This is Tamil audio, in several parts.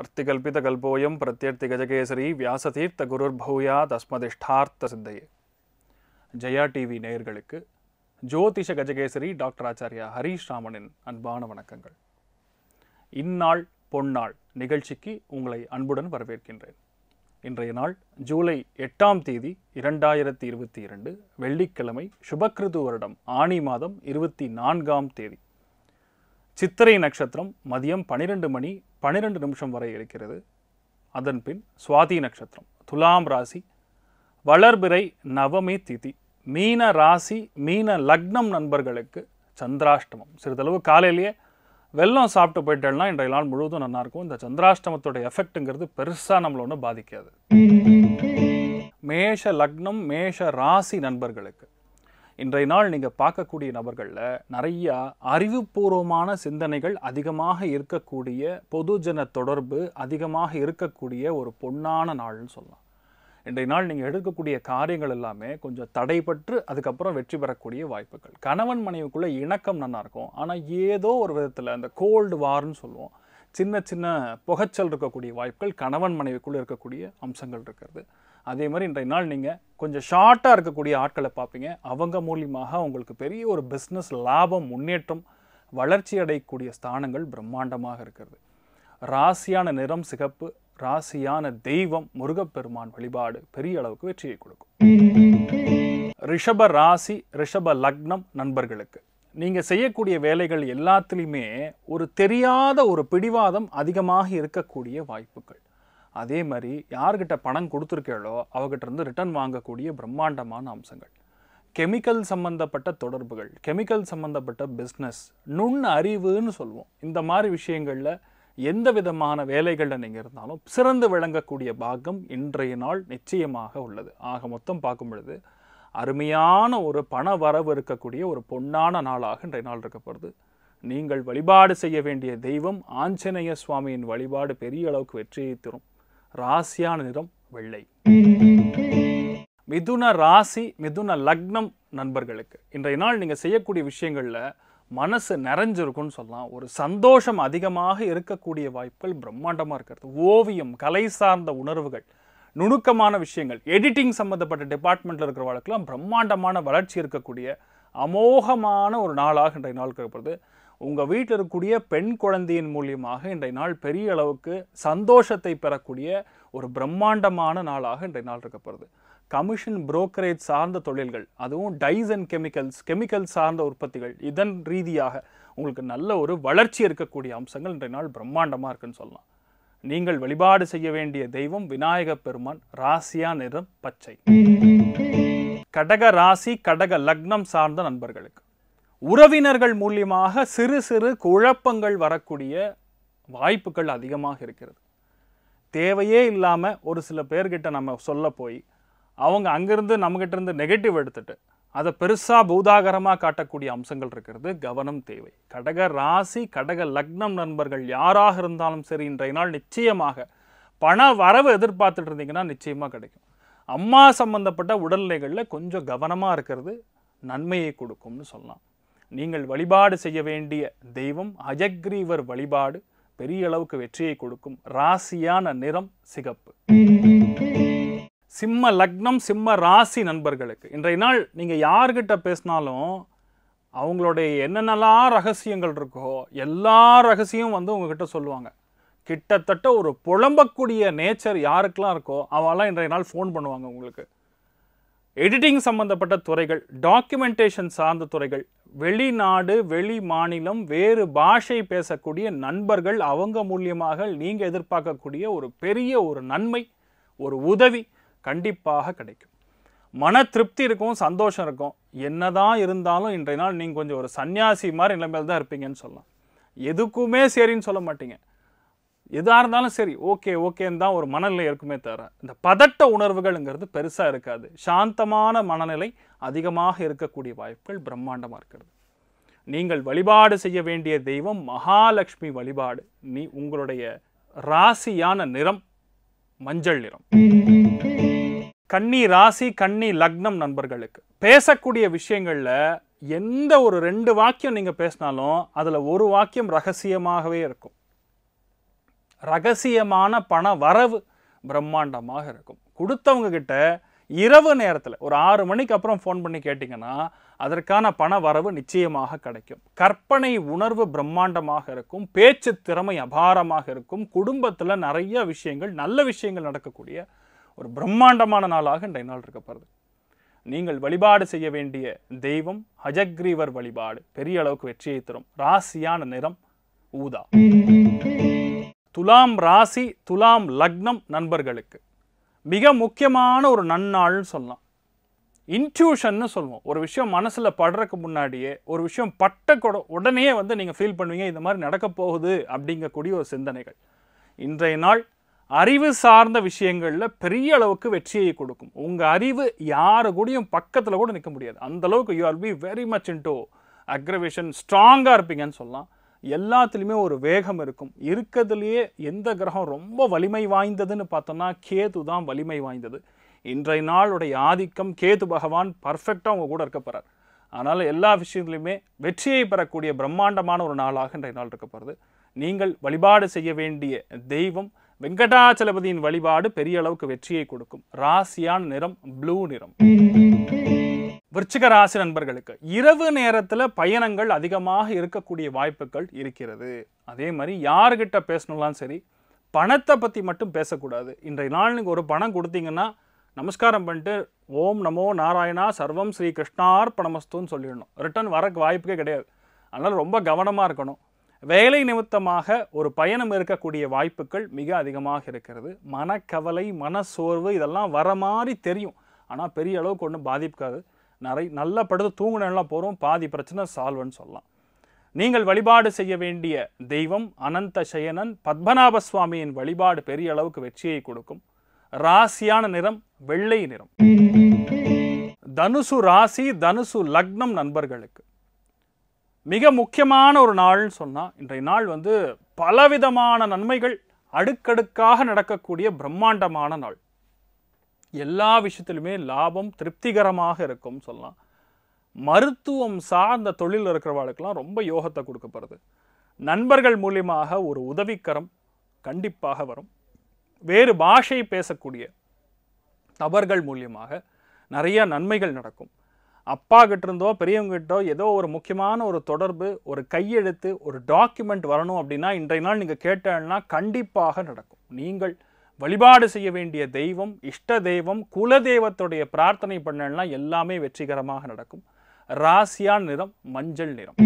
अर्तिकल्पितकल्पोऽयं கஜகேசரி வியாசதீர்த்த தஸ்மதிஷ்டார்த்த சித்தையே ஜெயா டிவி நேயர்களுக்கு ஜோதிஷ கஜகேசரி டாக்டர் ஆச்சாரியா ஹரீஷ் ராமனின் அன்பான வணக்கங்கள் இந்நாள் பொன்னாள் நிகழ்ச்சிக்கு உங்களை அன்புடன் வரவேற்கின்றேன் இன்றைய நாள் ஜூலை எட்டாம் தேதி இரண்டாயிரத்தி இருபத்தி இரண்டு வெள்ளிக்கிழமை சுபக்ருது வருடம் ஆணி மாதம் இருபத்தி நான்காம் தேதி சித்திரை நட்சத்திரம் மதியம் பனிரெண்டு மணி பனிரெண்டு நிமிஷம் வரை இருக்கிறது அதன் பின் சுவாதி நட்சத்திரம் துலாம் ராசி வளர்பிறை நவமி திதி மீன ராசி மீன லக்னம் நண்பர்களுக்கு சந்திராஷ்டமம் சிறிதளவு காலையிலேயே வெள்ளம் சாப்பிட்டு போயிட்டேன்னா இன்றைய நாள் முழுவதும் நல்லாயிருக்கும் இந்த சந்திராஷ்டமத்தோட எஃபெக்ட்டுங்கிறது பெருசாக நம்மளை ஒன்றும் பாதிக்காது மேஷ லக்னம் மேஷ ராசி நண்பர்களுக்கு இன்றைய நாள் நீங்கள் பார்க்கக்கூடிய நபர்களில் நிறையா அறிவுபூர்வமான சிந்தனைகள் அதிகமாக இருக்கக்கூடிய பொதுஜன தொடர்பு அதிகமாக இருக்கக்கூடிய ஒரு பொன்னான நாள்னு சொல்லலாம் இன்றைய நாள் நீங்கள் எடுக்கக்கூடிய காரியங்கள் எல்லாமே கொஞ்சம் தடைபட்டு அதுக்கப்புறம் வெற்றி பெறக்கூடிய வாய்ப்புகள் கணவன் மனைவிக்குள்ளே இணக்கம் நல்லா இருக்கும் ஆனால் ஏதோ ஒரு விதத்தில் அந்த கோல்டு வார்னு சொல்லுவோம் சின்ன சின்ன புகைச்சல் இருக்கக்கூடிய வாய்ப்புகள் கணவன் மனைவிக்குள்ளே இருக்கக்கூடிய அம்சங்கள் இருக்கிறது அதே மாதிரி இன்றைய நாள் நீங்கள் கொஞ்சம் ஷார்ட்டாக இருக்கக்கூடிய ஆட்களை பார்ப்பீங்க அவங்க மூலியமாக உங்களுக்கு பெரிய ஒரு பிஸ்னஸ் லாபம் முன்னேற்றம் வளர்ச்சி அடையக்கூடிய ஸ்தானங்கள் பிரம்மாண்டமாக இருக்கிறது ராசியான நிறம் சிகப்பு ராசியான தெய்வம் முருகப்பெருமான் வழிபாடு பெரிய அளவுக்கு வெற்றியை கொடுக்கும் ரிஷப ராசி ரிஷப லக்னம் நண்பர்களுக்கு நீங்கள் செய்யக்கூடிய வேலைகள் எல்லாத்துலேயுமே ஒரு தெரியாத ஒரு பிடிவாதம் அதிகமாக இருக்கக்கூடிய வாய்ப்புகள் அதே மாதிரி யார்கிட்ட பணம் கொடுத்துருக்கீங்களோ அவகிட்ட இருந்து ரிட்டர்ன் வாங்கக்கூடிய பிரம்மாண்டமான அம்சங்கள் கெமிக்கல் சம்மந்தப்பட்ட தொடர்புகள் கெமிக்கல் சம்மந்தப்பட்ட பிஸ்னஸ் நுண் அறிவுன்னு சொல்லுவோம் இந்த மாதிரி விஷயங்களில் எந்த விதமான வேலைகளில் நீங்கள் இருந்தாலும் சிறந்து விளங்கக்கூடிய பாகம் இன்றைய நாள் நிச்சயமாக உள்ளது ஆக மொத்தம் பார்க்கும் பொழுது அருமையான ஒரு பண வரவு இருக்கக்கூடிய ஒரு பொன்னான நாளாக இன்றைய நாள் இருக்க போகிறது நீங்கள் வழிபாடு செய்ய வேண்டிய தெய்வம் ஆஞ்சநேய சுவாமியின் வழிபாடு பெரிய அளவுக்கு வெற்றியை தரும் ராசியான நிறம் வெள்ளை மிதுன ராசி மிதுன லக்னம் நண்பர்களுக்கு இன்றைய நாள் நீங்கள் செய்யக்கூடிய விஷயங்களில் மனசு நிறைஞ்சிருக்கும்னு சொல்லலாம் ஒரு சந்தோஷம் அதிகமாக இருக்கக்கூடிய வாய்ப்புகள் பிரம்மாண்டமாக இருக்கிறது ஓவியம் கலை சார்ந்த உணர்வுகள் நுணுக்கமான விஷயங்கள் எடிட்டிங் சம்மந்தப்பட்ட டிபார்ட்மெண்ட்டில் இருக்கிற வாழ்க்கெல்லாம் பிரம்மாண்டமான வளர்ச்சி இருக்கக்கூடிய அமோகமான ஒரு நாளாக இன்றைய நாள் கருப்படுது உங்கள் வீட்டில் இருக்கக்கூடிய பெண் குழந்தையின் மூலியமாக இன்றைய நாள் பெரிய அளவுக்கு சந்தோஷத்தை பெறக்கூடிய ஒரு பிரம்மாண்டமான நாளாக இன்றைய நாள் இருக்கப்படுது கமிஷன் புரோக்கரேஜ் சார்ந்த தொழில்கள் அதுவும் டைஸ் அண்ட் கெமிக்கல்ஸ் கெமிக்கல் சார்ந்த உற்பத்திகள் இதன் ரீதியாக உங்களுக்கு நல்ல ஒரு வளர்ச்சி இருக்கக்கூடிய அம்சங்கள் இன்றைய நாள் பிரம்மாண்டமாக இருக்குன்னு சொல்லலாம் நீங்கள் வழிபாடு செய்ய வேண்டிய தெய்வம் விநாயக பெருமான் ராசியா நிறம் பச்சை கடக ராசி கடக லக்னம் சார்ந்த நண்பர்களுக்கு உறவினர்கள் மூலியமாக சிறு சிறு குழப்பங்கள் வரக்கூடிய வாய்ப்புகள் அதிகமாக இருக்கிறது தேவையே இல்லாமல் ஒரு சில பேர்கிட்ட நம்ம சொல்ல போய் அவங்க அங்கேருந்து நம்மகிட்டேருந்து நெகட்டிவ் எடுத்துட்டு அதை பெருசாக பூதாகரமாக காட்டக்கூடிய அம்சங்கள் இருக்கிறது கவனம் தேவை கடக ராசி கடக லக்னம் நண்பர்கள் யாராக இருந்தாலும் சரி இன்றைய நாள் நிச்சயமாக பண வரவு எதிர்பார்த்துட்டு இருந்தீங்கன்னா நிச்சயமாக கிடைக்கும் அம்மா சம்பந்தப்பட்ட உடல்நிலைகளில் கொஞ்சம் கவனமாக இருக்கிறது நன்மையை கொடுக்கும்னு சொல்லலாம் நீங்கள் வழிபாடு செய்ய வேண்டிய தெய்வம் அஜக்ரீவர் வழிபாடு பெரிய அளவுக்கு வெற்றியை கொடுக்கும் ராசியான நிறம் சிகப்பு சிம்ம லக்னம் சிம்ம ராசி நண்பர்களுக்கு இன்றைய நாள் நீங்கள் யார்கிட்ட பேசினாலும் அவங்களுடைய என்னென்னலாம் ரகசியங்கள் இருக்கோ எல்லா ரகசியம் வந்து உங்ககிட்ட சொல்லுவாங்க கிட்டத்தட்ட ஒரு புலம்பக்கூடிய நேச்சர் யாருக்கெல்லாம் இருக்கோ அவெல்லாம் இன்றைய நாள் ஃபோன் பண்ணுவாங்க உங்களுக்கு எடிட்டிங் சம்பந்தப்பட்ட துறைகள் டாக்குமெண்டேஷன் சார்ந்த துறைகள் வெளிநாடு வெளி மாநிலம் வேறு பாஷை பேசக்கூடிய நண்பர்கள் அவங்க மூலியமாக நீங்கள் எதிர்பார்க்கக்கூடிய ஒரு பெரிய ஒரு நன்மை ஒரு உதவி கண்டிப்பாக கிடைக்கும் மன திருப்தி இருக்கும் சந்தோஷம் இருக்கும் என்னதான் இருந்தாலும் இன்றைய நாள் நீங்கள் கொஞ்சம் ஒரு சன்னியாசி மாதிரி நிலைமையில் தான் இருப்பீங்கன்னு சொல்லலாம் எதுக்குமே சரின்னு சொல்ல மாட்டீங்க எதாக இருந்தாலும் சரி ஓகே ஓகேன்னு தான் ஒரு மனநிலை இருக்குமே தவிர இந்த பதட்ட உணர்வுகள்ங்கிறது பெருசாக இருக்காது சாந்தமான மனநிலை அதிகமாக இருக்கக்கூடிய வாய்ப்புகள் பிரம்மாண்டமாக இருக்கிறது நீங்கள் வழிபாடு செய்ய வேண்டிய தெய்வம் மகாலட்சுமி வழிபாடு நீ உங்களுடைய ராசியான நிறம் மஞ்சள் நிறம் கன்னி ராசி கன்னி லக்னம் நண்பர்களுக்கு பேசக்கூடிய விஷயங்களில் எந்த ஒரு ரெண்டு வாக்கியம் நீங்கள் பேசினாலும் அதில் ஒரு வாக்கியம் ரகசியமாகவே இருக்கும் ரகசியமான பண வரவு பிரம்மாண்டமாக இருக்கும் கொடுத்தவங்க கிட்ட இரவு நேரத்தில் ஒரு ஆறு மணிக்கு அப்புறம் ஃபோன் பண்ணி கேட்டிங்கன்னா அதற்கான பண வரவு நிச்சயமாக கிடைக்கும் கற்பனை உணர்வு பிரம்மாண்டமாக இருக்கும் பேச்சு திறமை அபாரமாக இருக்கும் குடும்பத்தில் நிறைய விஷயங்கள் நல்ல விஷயங்கள் நடக்கக்கூடிய ஒரு பிரம்மாண்டமான நாளாக இன்றைய நாள் இருக்கப்படுது நீங்கள் வழிபாடு செய்ய வேண்டிய தெய்வம் ஹஜக்ரீவர் வழிபாடு பெரிய அளவுக்கு வெற்றியை தரும் ராசியான நிறம் ஊதா துலாம் ராசி துலாம் லக்னம் நண்பர்களுக்கு மிக முக்கியமான ஒரு நன்னாள்னு சொல்லலாம் இன்ட்யூஷன்னு சொல்லுவோம் ஒரு விஷயம் மனசில் படுறதுக்கு முன்னாடியே ஒரு விஷயம் பட்ட கொட உடனே வந்து நீங்கள் ஃபீல் பண்ணுவீங்க இந்த மாதிரி நடக்க போகுது அப்படிங்கக்கூடிய ஒரு சிந்தனைகள் இன்றைய நாள் அறிவு சார்ந்த விஷயங்களில் பெரிய அளவுக்கு வெற்றியை கொடுக்கும் உங்கள் அறிவு யாரு கூடயும் பக்கத்தில் கூட நிற்க முடியாது அந்தளவுக்கு you are be very much into aggravation ஸ்ட்ராங்காக இருப்பீங்கன்னு சொல்லலாம் எல்லாத்துலேயுமே ஒரு வேகம் இருக்கும் இருக்கிறதுலையே எந்த கிரகம் ரொம்ப வலிமை வாய்ந்ததுன்னு பார்த்தோன்னா கேது தான் வலிமை வாய்ந்தது இன்றைய நாளுடைய ஆதிக்கம் கேது பகவான் பர்ஃபெக்டாக அவங்க கூட இருக்க போகிறார் அதனால் எல்லா விஷயத்துலையுமே வெற்றியை பெறக்கூடிய பிரம்மாண்டமான ஒரு நாளாக இன்றைய நாள் இருக்க போகிறது நீங்கள் வழிபாடு செய்ய வேண்டிய தெய்வம் வெங்கடாச்சலபதியின் வழிபாடு பெரிய அளவுக்கு வெற்றியை கொடுக்கும் ராசியான நிறம் ப்ளூ நிறம் விருச்சிக ராசி நண்பர்களுக்கு இரவு நேரத்தில் பயணங்கள் அதிகமாக இருக்கக்கூடிய வாய்ப்புகள் இருக்கிறது அதே மாதிரி யாருக்கிட்ட பேசணும்லாம் சரி பணத்தை பற்றி மட்டும் பேசக்கூடாது இன்றைய நாள் நீங்கள் ஒரு பணம் கொடுத்தீங்கன்னா நமஸ்காரம் பண்ணிட்டு ஓம் நமோ நாராயணா சர்வம் ஸ்ரீ கிருஷ்ணார் பணமஸ்துன்னு சொல்லிடணும் ரிட்டர்ன் வரக்கு வாய்ப்புக்கே கிடையாது அதனால் ரொம்ப கவனமாக இருக்கணும் வேலை நிமித்தமாக ஒரு பயணம் இருக்கக்கூடிய வாய்ப்புகள் மிக அதிகமாக இருக்கிறது மனக்கவலை மனசோர்வு இதெல்லாம் வர மாதிரி தெரியும் ஆனால் பெரிய அளவுக்கு ஒன்றும் பாதிப்புக்காது நிறைய நல்ல படுத்து தூங்கினெல்லாம் போகிறோம் பாதி பிரச்சனை சால்வன்னு சொல்லலாம் நீங்கள் வழிபாடு செய்ய வேண்டிய தெய்வம் அனந்த சயனன் பத்மநாப சுவாமியின் வழிபாடு பெரிய அளவுக்கு வெற்றியை கொடுக்கும் ராசியான நிறம் வெள்ளை நிறம் தனுசு ராசி தனுசு லக்னம் நண்பர்களுக்கு மிக முக்கியமான ஒரு நாள்னு சொன்னால் இன்றைய நாள் வந்து பலவிதமான நன்மைகள் அடுக்கடுக்காக நடக்கக்கூடிய பிரம்மாண்டமான நாள் எல்லா விஷயத்திலுமே லாபம் திருப்திகரமாக இருக்கும்னு சொல்லலாம் மருத்துவம் சார்ந்த தொழில் இருக்கிறவாளுக்கெல்லாம் ரொம்ப யோகத்தை கொடுக்கப்படுது நண்பர்கள் மூலியமாக ஒரு உதவிக்கரம் கண்டிப்பாக வரும் வேறு பாஷை பேசக்கூடிய நபர்கள் மூலியமாக நிறைய நன்மைகள் நடக்கும் அப்பா கிட்டேருந்தோ பெரியவங்கிட்டோ ஏதோ ஒரு முக்கியமான ஒரு தொடர்பு ஒரு கையெழுத்து ஒரு டாக்குமெண்ட் வரணும் அப்படின்னா இன்றைய நாள் நீங்கள் கேட்டேன்னா கண்டிப்பாக நடக்கும் நீங்கள் வழிபாடு செய்ய வேண்டிய தெய்வம் இஷ்ட தெய்வம் குல தெய்வத்துடைய பிரார்த்தனை பண்ணலன்னா எல்லாமே வெற்றிகரமாக நடக்கும் ராசியான் நிறம் மஞ்சள் நிறம்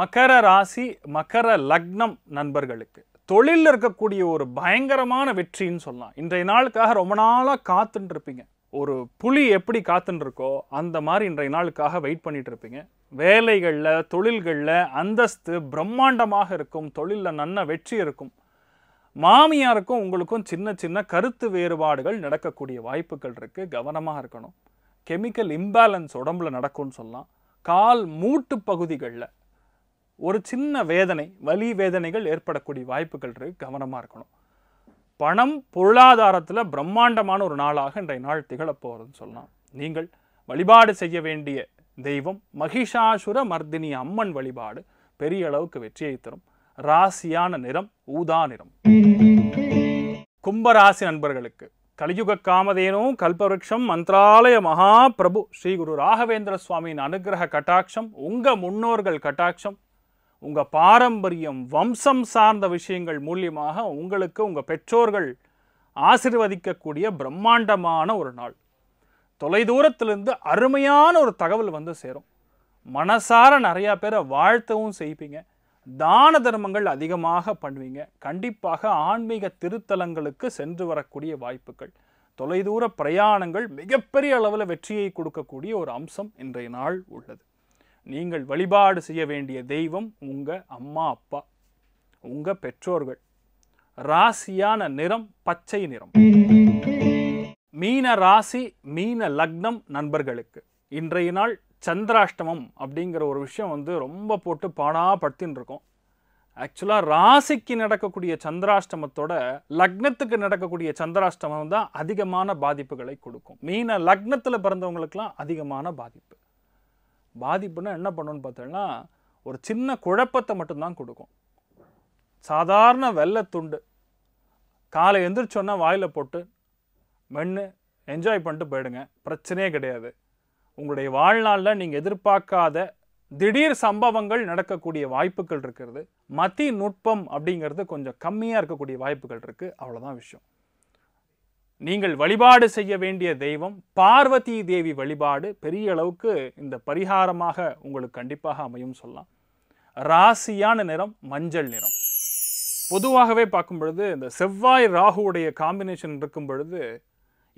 மகர ராசி மகர லக்னம் நண்பர்களுக்கு தொழிலில் இருக்கக்கூடிய ஒரு பயங்கரமான வெற்றின்னு சொல்லலாம் இன்றைய நாளுக்காக ரொம்ப நாளாக காத்துட்டு இருப்பீங்க ஒரு புலி எப்படி காத்துட்டு இருக்கோ அந்த மாதிரி இன்றைய நாளுக்காக வெயிட் பண்ணிட்டு இருப்பீங்க வேலைகளில் தொழில்களில் அந்தஸ்து பிரம்மாண்டமாக இருக்கும் தொழிலில் நல்ல வெற்றி இருக்கும் மாமியாருக்கும் உங்களுக்கும் சின்ன சின்ன கருத்து வேறுபாடுகள் நடக்கக்கூடிய வாய்ப்புகள் இருக்குது கவனமாக இருக்கணும் கெமிக்கல் இம்பேலன்ஸ் உடம்புல நடக்கும்னு சொல்லலாம் கால் மூட்டு பகுதிகளில் ஒரு சின்ன வேதனை வலி வேதனைகள் ஏற்படக்கூடிய வாய்ப்புகள் இருக்குது கவனமாக இருக்கணும் பணம் பொருளாதாரத்தில் பிரம்மாண்டமான ஒரு நாளாக இன்றைய நாள் திகழப்போகிறதுன்னு சொல்லலாம் நீங்கள் வழிபாடு செய்ய வேண்டிய தெய்வம் மகிஷாசுர மர்தினி அம்மன் வழிபாடு பெரிய அளவுக்கு வெற்றியை தரும் ராசியான நிறம் ஊதா நிறம் கும்பராசி நண்பர்களுக்கு கலியுக காமதேனும் கல்பவருஷம் மந்திராலய மகா பிரபு ஸ்ரீ குரு ராகவேந்திர சுவாமியின் அனுகிரக கட்டாட்சம் உங்கள் முன்னோர்கள் கட்டாட்சம் உங்கள் பாரம்பரியம் வம்சம் சார்ந்த விஷயங்கள் மூலியமாக உங்களுக்கு உங்கள் பெற்றோர்கள் ஆசிர்வதிக்கக்கூடிய பிரம்மாண்டமான ஒரு நாள் தொலைதூரத்திலிருந்து அருமையான ஒரு தகவல் வந்து சேரும் மனசார நிறையா பேரை வாழ்த்தவும் செய்ப்பீங்க தான தர்மங்கள் அதிகமாக பண்ணுவீங்க கண்டிப்பாக ஆன்மீக திருத்தலங்களுக்கு சென்று வரக்கூடிய வாய்ப்புகள் தொலைதூர பிரயாணங்கள் மிகப்பெரிய அளவில் வெற்றியை கொடுக்கக்கூடிய ஒரு அம்சம் இன்றைய நாள் உள்ளது நீங்கள் வழிபாடு செய்ய வேண்டிய தெய்வம் உங்கள் அம்மா அப்பா உங்கள் பெற்றோர்கள் ராசியான நிறம் பச்சை நிறம் மீன ராசி மீன லக்னம் நண்பர்களுக்கு இன்றைய நாள் சந்திராஷ்டமம் அப்படிங்கிற ஒரு விஷயம் வந்து ரொம்ப போட்டு பாடாப்படுத்தின்னு இருக்கும் ஆக்சுவலாக ராசிக்கு நடக்கக்கூடிய சந்திராஷ்டமத்தோட லக்னத்துக்கு நடக்கக்கூடிய சந்திராஷ்டமம் தான் அதிகமான பாதிப்புகளை கொடுக்கும் மீன லக்னத்தில் பிறந்தவங்களுக்கெல்லாம் அதிகமான பாதிப்பு பாதிப்புன்னா என்ன பண்ணணும்னு பார்த்தோன்னா ஒரு சின்ன குழப்பத்தை மட்டும்தான் கொடுக்கும் சாதாரண வெள்ளத்துண்டு காலை எந்திரிச்சோன்னா வாயில் போட்டு மென்று என்ஜாய் பண்ணிட்டு போயிடுங்க பிரச்சனையே கிடையாது உங்களுடைய வாழ்நாளில் நீங்கள் எதிர்பார்க்காத திடீர் சம்பவங்கள் நடக்கக்கூடிய வாய்ப்புகள் இருக்கிறது மதி நுட்பம் அப்படிங்கிறது கொஞ்சம் கம்மியாக இருக்கக்கூடிய வாய்ப்புகள் இருக்குது அவ்வளோதான் விஷயம் நீங்கள் வழிபாடு செய்ய வேண்டிய தெய்வம் பார்வதி தேவி வழிபாடு பெரிய அளவுக்கு இந்த பரிகாரமாக உங்களுக்கு கண்டிப்பாக அமையும் சொல்லலாம் ராசியான நிறம் மஞ்சள் நிறம் பொதுவாகவே பார்க்கும் பொழுது இந்த செவ்வாய் ராகுவுடைய காம்பினேஷன் இருக்கும் பொழுது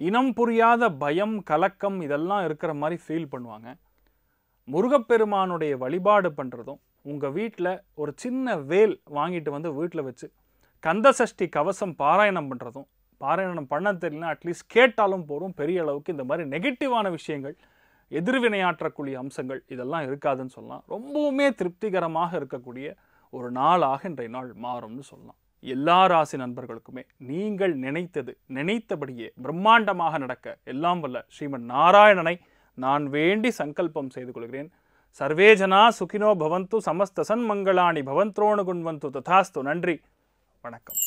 இனம் புரியாத பயம் கலக்கம் இதெல்லாம் இருக்கிற மாதிரி ஃபீல் பண்ணுவாங்க முருகப்பெருமானுடைய வழிபாடு பண்ணுறதும் உங்கள் வீட்டில் ஒரு சின்ன வேல் வாங்கிட்டு வந்து வீட்டில் வச்சு கந்த சஷ்டி கவசம் பாராயணம் பண்ணுறதும் பாராயணம் பண்ண தெரியலனா அட்லீஸ்ட் கேட்டாலும் போதும் பெரிய அளவுக்கு இந்த மாதிரி நெகட்டிவான விஷயங்கள் எதிர்வினையாற்றக்கூடிய அம்சங்கள் இதெல்லாம் இருக்காதுன்னு சொல்லலாம் ரொம்பவுமே திருப்திகரமாக இருக்கக்கூடிய ஒரு நாளாக இன்றைய நாள் மாறும்னு சொல்லலாம் எல்லா ராசி நண்பர்களுக்குமே நீங்கள் நினைத்தது நினைத்தபடியே பிரம்மாண்டமாக நடக்க எல்லாம் வல்ல ஸ்ரீமன் நாராயணனை நான் வேண்டி சங்கல்பம் செய்து கொள்கிறேன் சர்வேஜனா சுகினோ பவந்து சமஸ்த சன்மங்களாணி பவந்த்ரோணு குண்வந்து ததாஸ்து நன்றி வணக்கம்